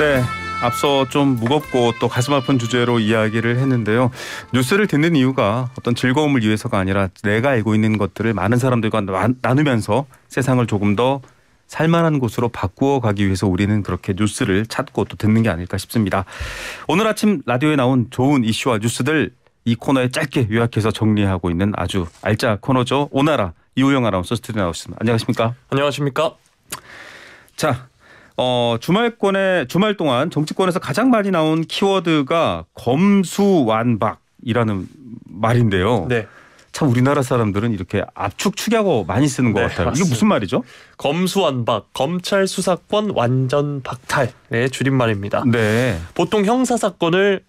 네. 앞서 좀 무겁고 또 가슴 아픈 주제로 이야기를 했는데요. 뉴스를 듣는 이유가 어떤 즐거움을 위해서가 아니라 내가 알고 있는 것들을 많은 사람들과 나누면서 세상을 조금 더 살만한 곳으로 바꾸어 가기 위해서 우리는 그렇게 뉴스를 찾고 또 듣는 게 아닐까 싶습니다. 오늘 아침 라디오에 나온 좋은 이슈와 뉴스들 이 코너에 짧게 요약해서 정리하고 있는 아주 알짜 코너죠. 오나라 이우영 아나운서 스튜디오 나오셨습니다. 안녕하십니까? 안녕하십니까? 자, 어, 주말권에 주말 동안 정치권에서 가장 많이 나온 키워드가 검수완박이라는 말인데요. 네. 참 우리나라 사람들은 이렇게 압축 축약어 많이 쓰는 것 네, 같아요. 맞습니다. 이게 무슨 말이죠? 검수완박, 검찰 수사권 완전 박탈의 네, 줄임말입니다. 네. 보통 형사 사건을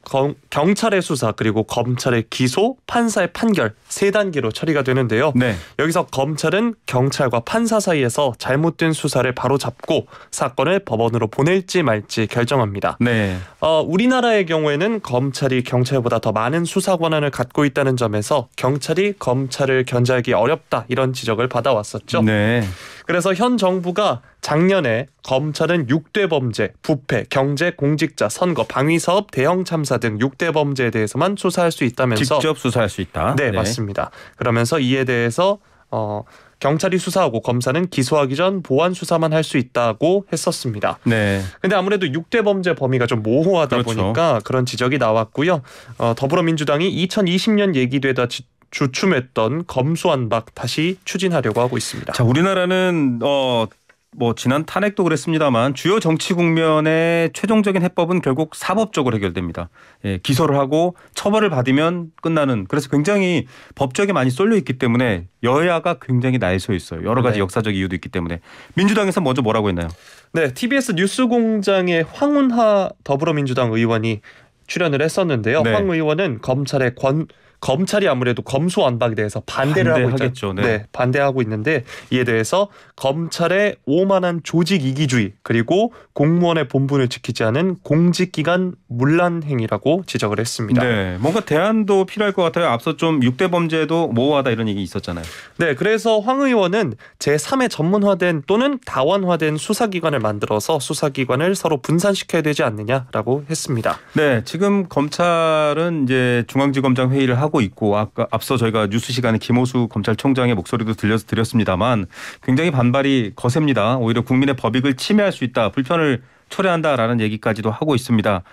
경찰의 수사 그리고 검찰의 기소, 판사의 판결 세 단계로 처리가 되는데요. 네. 여기서 검찰은 경찰과 판사 사이에서 잘못된 수사를 바로 잡고 사건을 법원으로 보낼지 말지 결정합니다. 네. 어, 우리나라의 경우에는 검찰이 경찰보다 더 많은 수사 권한을 갖고 있다는 점에서 경찰이 검찰을 견제하기 어렵다 이런 지적을 받아왔었죠. 네. 그래서 현 정부가 작년에 검찰은 6대 범죄, 부패, 경제, 공직자, 선거, 방위 사업, 대형 참사 등 6대 범죄에 대해서만 수사할 수 있다면서 직접 수사할 수 있다. 네, 네. 맞습니다. 그러면서 이에 대해서 어 경찰이 수사하고 검사는 기소하기 전 보완 수사만 할 수 있다고 했었습니다. 네. 근데 아무래도 6대 범죄 범위가 좀 모호하다 그렇죠. 보니까 그런 지적이 나왔고요. 어, 더불어민주당이 2020년 얘기되다 주춤했던 검수완박 다시 추진하려고 하고 있습니다. 자, 우리나라는 어, 뭐 지난 탄핵도 그랬습니다만 주요 정치 국면의 최종적인 해법은 결국 사법적으로 해결됩니다. 예, 기소를 하고 처벌을 받으면 끝나는 그래서 굉장히 법적에 많이 쏠려 있기 때문에 여야가 굉장히 나서 있어요. 여러 가지 네. 역사적 이유도 있기 때문에 민주당에서 먼저 뭐라고 했나요? 네, TBS 뉴스공장의 황운하 더불어민주당 의원이 출연을 했었는데요. 네. 황 의원은 검찰의 권 검찰이 아무래도 검소완박에 대해서 반대를 하고 있죠. 네. 네, 반대하고 있는데 이에 대해서 검찰의 오만한 조직 이기주의 그리고 공무원의 본분을 지키지 않은 공직기관 문란 행위라고 지적을 했습니다. 네, 뭔가 대안도 필요할 것 같아요. 앞서 좀육대 범죄도 모호하다 이런 얘기 있었잖아요. 네, 그래서 황 의원은 제3의 전문화된 또는 다원화된 수사기관을 만들어서 수사기관을 서로 분산시켜야 되지 않느냐라고 했습니다. 네, 지금 검찰은 이제 중앙지검장 회의를 하고 하고 있고 아까 앞서 저희가 뉴스 시간에 김호수 검찰총장의 목소리도 들려서 드렸습니다만 굉장히 반발이 거셉니다. 오히려 국민의 법익을 침해할 수 있다, 불편을 초래한다라는 얘기까지도 하고 있습니다.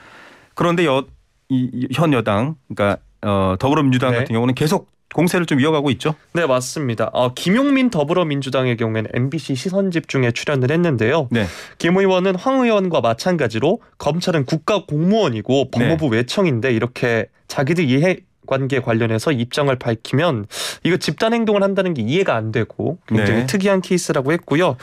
그런데 여, 이, 현 여당, 그러니까 어, 더불어민주당 네. 같은 경우는 계속 공세를 좀 이어가고 있죠. 네, 맞습니다. 어, 김용민 더불어민주당의 경우에는 MBC 시선 집중에 출연을 했는데요. 네. 김 의원은 황 의원과 마찬가지로 검찰은 국가 공무원이고 법무부 네. 외청인데 이렇게 자기들 이해 관계 관련해서 입장을 밝히면 이거 집단 행동을 한다는 게 이해가 안 되고 굉장히 네. 특이한 케이스라고 했고요.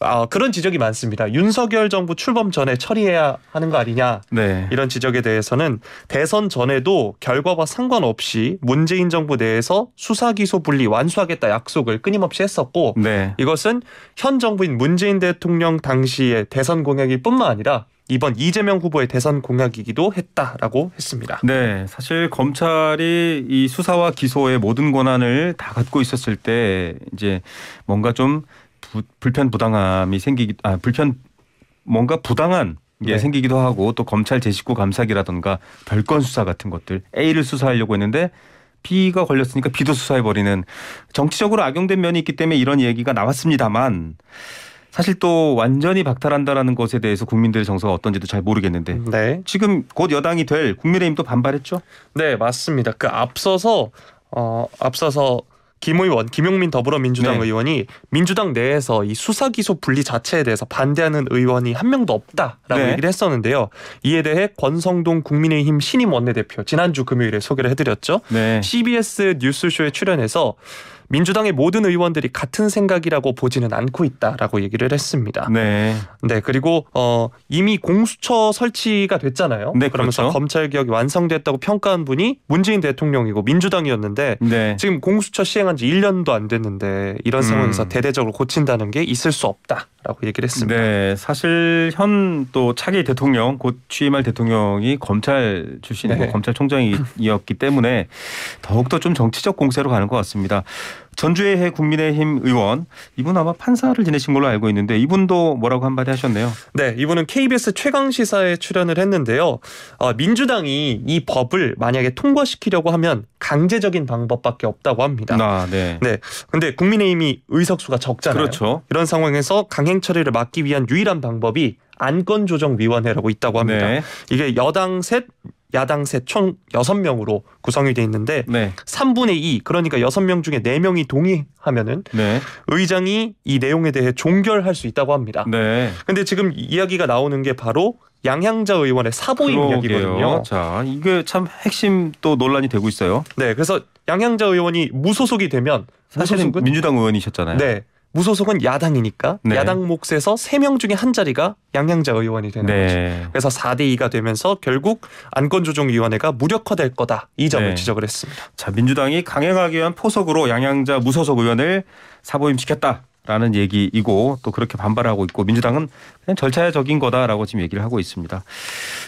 아, 그런 지적이 많습니다. 윤석열 정부 출범 전에 처리해야 하는 거 아니냐 네. 이런 지적에 대해서는 대선 전에도 결과와 상관없이 문재인 정부 내에서 수사 기소 분리 완수하겠다 약속을 끊임없이 했었고 네. 이것은 현 정부인 문재인 대통령 당시의 대선 공약일 뿐만 아니라 이번 이재명 후보의 대선 공약이기도 했다라고 했습니다. 네, 사실 검찰이 이 수사와 기소의 모든 권한을 다 갖고 있었을 때 이제 뭔가 좀 부, 불편 부당함이 생기기 아 불편 뭔가 부당한 게 네. 생기기도 하고 또 검찰 제식구 감사기라던가 별건 수사 같은 것들 A를 수사하려고 했는데 B가 걸렸으니까 B도 수사해 버리는 정치적으로 악용된 면이 있기 때문에 이런 얘기가 나왔습니다만 사실 또 완전히 박탈한다라는 것에 대해서 국민들의 정서가 어떤지도 잘 모르겠는데 네. 지금 곧 여당이 될 국민의힘도 반발했죠? 네 맞습니다. 그 앞서서 어, 앞서서 김 의원, 김용민 더불어민주당 네. 의원이 민주당 내에서 이 수사 기소 분리 자체에 대해서 반대하는 의원이 한 명도 없다라고 네. 얘기를 했었는데요. 이에 대해 권성동 국민의힘 신임 원내대표 지난주 금요일에 소개를 해드렸죠. 네. CBS 뉴스쇼에 출연해서 민주당의 모든 의원들이 같은 생각이라고 보지는 않고 있다라고 얘기를 했습니다. 네. 네 그리고 어, 이미 공수처 설치가 됐잖아요. 네, 그러면서 그렇죠. 검찰 개혁이 완성됐다고 평가한 분이 문재인 대통령이고 민주당이었는데 네. 지금 공수처 시행한 지 1년도 안 됐는데 이런 상황에서 음. 대대적으로 고친다는 게 있을 수 없다. 라고 얘기를 했습니다. 네, 사실 현 또 차기 대통령 곧 취임할 대통령이 검찰 출신이고 네. 검찰총장이었기 때문에 더욱더 좀 정치적 공세로 가는 것 같습니다. 전주의 국민의힘 의원 이분 아마 판사를 지내신 걸로 알고 있는데 이분도 뭐라고 한마디 하셨네요. 네, 이분은 KBS 최강 시사에 출연을 했는데요. 어, 민주당이 이 법을 만약에 통과시키려고 하면 강제적인 방법밖에 없다고 합니다. 아, 네. 네. 근데 국민의힘이 의석수가 적잖아요. 그렇죠. 이런 상황에서 강행 처리를 막기 위한 유일한 방법이 안건조정위원회라고 있다고 합니다. 네. 이게 여당 셋, 야당세 총 6명으로 구성이 돼 있는데 네. 3분의 2 그러니까 6명 중에 4명이 동의하면은 네. 의장이 이 내용에 대해 종결할 수 있다고 합니다. 네. 근데 지금 이야기가 나오는 게 바로 양향자 의원의 사보임 이야기거든요. 자, 이게 참 핵심 또 논란이 되고 있어요. 네. 그래서 양향자 의원이 무소속이 되면 사실은 민주당 의원이셨잖아요. 네. 무소속은 야당이니까 네. 야당 몫에서 3명 중에 한 자리가 양양자 의원이 되는 네. 거죠. 그래서 4대 2가 되면서 결국 안건조정위원회가 무력화될 거다 이 점을 네. 지적을 했습니다. 자 민주당이 강행하기 위한 포석으로 양양자 무소속 의원을 사보임 시켰다. 라는 얘기이고 또 그렇게 반발하고 있고 민주당은 그냥 절차적인 거다라고 지금 얘기를 하고 있습니다.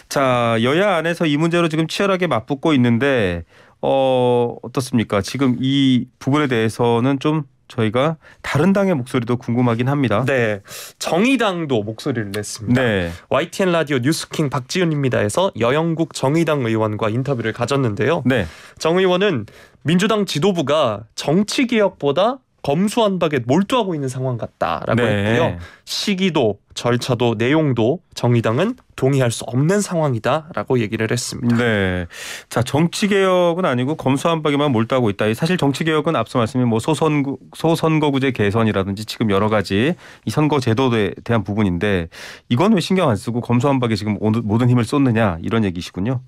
자 여야 안에서 이 문제로 지금 치열하게 맞붙고 있는데 어 어떻습니까? 지금 이 부분에 대해서는 좀 저희가 다른 당의 목소리도 궁금하긴 합니다. 네. 정의당도 목소리를 냈습니다. 네. YTN 라디오 뉴스킹 박지윤입니다에서 여영국 정의당 의원과 인터뷰를 가졌는데요. 네. 정 의원은 민주당 지도부가 정치 개혁보다 검수완박에 몰두하고 있는 상황 같다라고 네. 했고요. 시기도 절차도 내용도 정의당은 동의할 수 없는 상황이다라고 얘기를 했습니다. 네. 자, 정치 개혁은 아니고 검수완박에만 몰두하고 있다. 사실 정치 개혁은 앞서 말씀인 뭐 소선 소선거구제 개선이라든지 지금 여러 가지 이 선거 제도에 대한 부분인데 이건 왜 신경 안 쓰고 검수완박에 지금 모든 힘을 쏟느냐 이런 얘기시군요.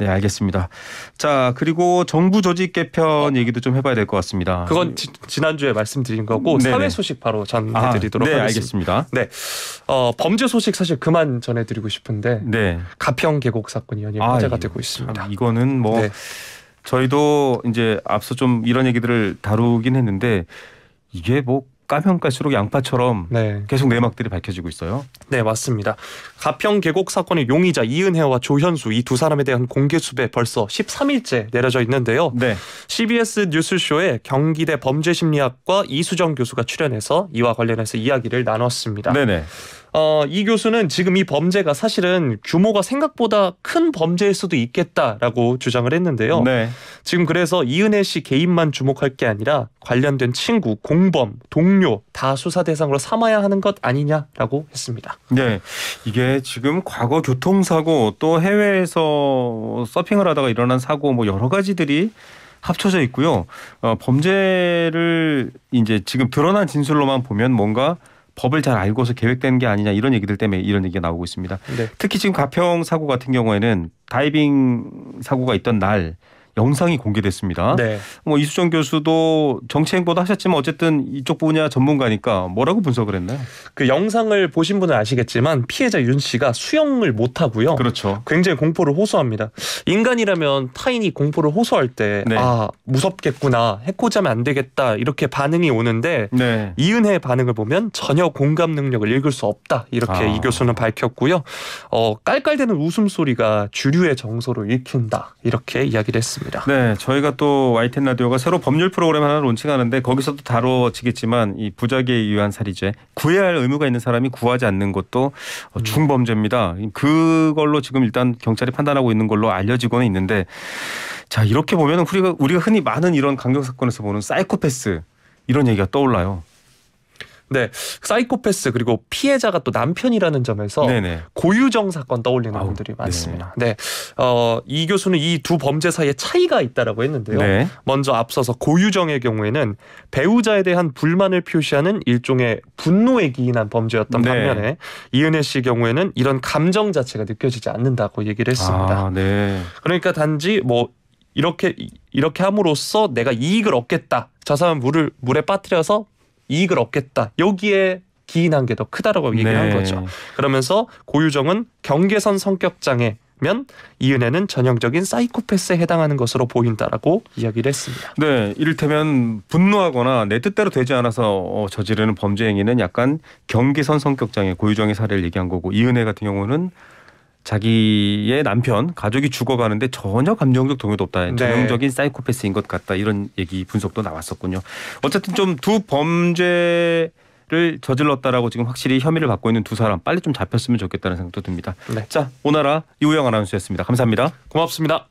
네, 알겠습니다. 자, 그리고 정부 조직 개편 얘기도 좀 해봐야 될 것 같습니다. 그건 지, 난주에 말씀드린 거고 네네. 네. 사회 소식 바로 전해드리도록 아, 네, 하겠습니다. 알겠습니다. 네, 어, 범죄 소식 사실 그만 전해드리고 싶은데 네. 가평 계곡 사건이 연일 화제가 이 되고 있습니다. 이거는 뭐 네. 저희도 이제 앞서 좀 이런 얘기들을 다루긴 했는데 이게 뭐 까면 갈수록 양파처럼 네. 계속 내막들이 밝혀지고 있어요. 네, 맞습니다. 가평 계곡 사건의 용의자 이은혜와 조현수 이 두 사람에 대한 공개 수배 벌써 13일째 내려져 있는데요. 네. CBS 뉴스쇼에 경기대 범죄심리학과 이수정 교수가 출연해서 이와 관련해서 이야기를 나눴습니다. 네네. 어, 이 교수는 지금 이 범죄가 사실은 규모가 생각보다 큰 범죄일 수도 있겠다라고 주장을 했는데요. 네. 지금 그래서 이은혜 씨 개인만 주목할 게 아니라 관련된 친구, 공범, 동료 다 수사 대상으로 삼아야 하는 것 아니냐라고 했습니다. 네. 이게 지금 과거 교통사고 또 해외에서 서핑을 하다가 일어난 사고 뭐 여러 가지들이 합쳐져 있고요. 어, 범죄를 이제 지금 드러난 진술로만 보면 뭔가 법을 잘 알고서 계획된 게 아니냐 이런 얘기들 때문에 이런 얘기가 나오고 있습니다. 네. 특히 지금 가평 사고 같은 경우에는 다이빙 사고가 있던 날 영상이 공개됐습니다. 네. 뭐 이수정 교수도 정치 행보도 하셨지만 어쨌든 이쪽 분야 전문가니까 뭐라고 분석을 했나요? 그 영상을 보신 분은 아시겠지만 피해자 윤 씨가 수영을 못 하고요. 그렇죠. 굉장히 공포를 호소합니다. 인간이라면 타인이 공포를 호소할 때아 네. 아, 무섭겠구나 해코자면안 되겠다 이렇게 반응이 오는데 네. 이은혜의 반응을 보면 전혀 공감 능력을 읽을 수 없다 이렇게 아. 이 교수는 밝혔고요. 어, 깔깔대는 웃음소리가 주류의 정서로 읽힌다 이렇게 이야기를 했습니다. 있습니다. 네, 저희가 또 YTN 라디오가 새로 법률 프로그램 하나 론칭하는데 거기서도 다뤄지겠지만 이 부작위에 의한 살이죄 구해야 할 의무가 있는 사람이 구하지 않는 것도 음. 중범죄입니다. 그걸로 지금 일단 경찰이 판단하고 있는 걸로 알려지고는 있는데 자 이렇게 보면은 우리가 우리가 흔히 많은 이런 강경 사건에서 보는 사이코패스 이런 얘기가 떠올라요. 네, 사이코패스 그리고 피해자가 또 남편이라는 점에서 네네. 고유정 사건 떠올리는 아우, 분들이 네. 많습니다. 네, 네. 어, 이 교수는 이 두 범죄 사이에 차이가 있다라고 했는데요. 네. 먼저 앞서서 고유정의 경우에는 배우자에 대한 불만을 표시하는 일종의 분노에 기인한 범죄였던 네. 반면에 이은혜 씨 경우에는 이런 감정 자체가 느껴지지 않는다고 얘기를 했습니다. 아, 네. 그러니까 단지 뭐 이렇게 이렇게 함으로써 내가 이익을 얻겠다. 자산을 물을 물에 빠뜨려서 이익을 얻겠다. 여기에 기인한 게 더 크다라고 얘기한 네. 거죠. 그러면서 고유정은 경계선 성격 장애 면 이은혜는 전형적인 사이코패스에 해당하는 것으로 보인다라고 이야기를 했습니다. 네, 이를테면 분노하거나 내 뜻대로 되지 않아서 어, 저지르는 범죄 행위는 약간 경계선 성격장애 고유정의 사례를 얘기한 거고 이은혜 같은 경우는 자기의 남편 가족이 죽어가는데 전혀 감정적 동요도 없다. 네. 전형적인 네. 사이코패스인 것 같다. 이런 얘기 분석도 나왔었군요. 어쨌든 좀 두 범죄 를 저질렀다라고 지금 확실히 혐의를 받고 있는 두 사람 빨리 좀 잡혔으면 좋겠다는 생각도 듭니다. 네. 자, 오나라 이우영 아나운서였습니다. 감사합니다. 고맙습니다.